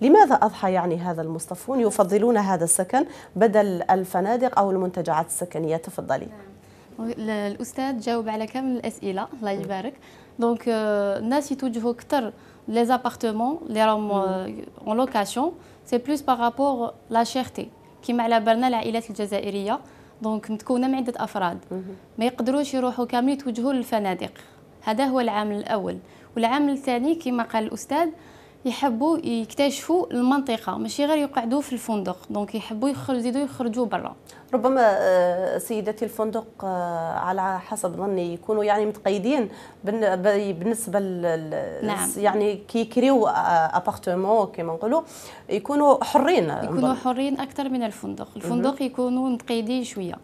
لماذا أضحى يعني هذا المصطفون يفضلون هذا السكن بدل الفنادق أو المنتجعات السكنية تفضلي الأستاذ جاوب على كامل الأسئلة الله يبارك دونك الناس يتوجهوا أكثر les appartements اللي راهم hmm. euh, en location c'est plus par rapport la cherté كما على بالنا العائلات الجزائريه دونك متكونه من عده افراد hmm. ما يقدروش يروحوا كامل يتوجهوا للفنادق هذا هو العامل الاول والعامل الثاني كما قال الاستاذ يحبوا يكتشفوا المنطقه ماشي غير يقعدوا في الفندق دونك يحبوا يزيدوا يخرجوا برا ربما آه، سيداتي الفندق آه، على حسب ظني يكونوا يعني متقيدين بالنسبه لل نعم. يعني كي يكريو ابارتمون آه، كما نقولوا يكونوا حرين يكونوا حرين اكثر من الفندق الفندق يكونوا متقيدين شويه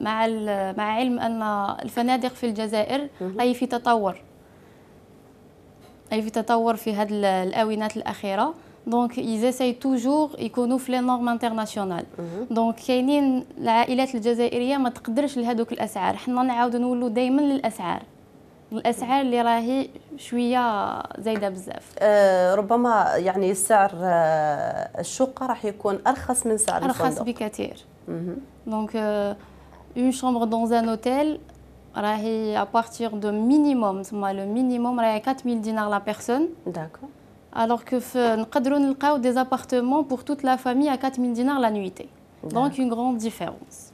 مع مع علم ان الفنادق في الجزائر هي في تطور اي في تطور في هذه الاونات الاخيره دونك يزاسي توجور يكونوا في لي نورم انترناسيونال دونك كاينين العائلات الجزائريه ما تقدرش لهذوك الاسعار حنا نعاودو نولوا دائما للاسعار الاسعار اللي راهي شويه زايده بزاف آه ربما يعني سعر آه الشقه راح يكون ارخص من سعر ارخص الفندق. بكثير دونك اون شومبر دون ان اوتيل à partir de minimum, le minimum est 000 dinars la personne. D'accord. Alors que nous trouver des appartements pour toute la famille à 000 dinars la nuitée. Donc une grande différence.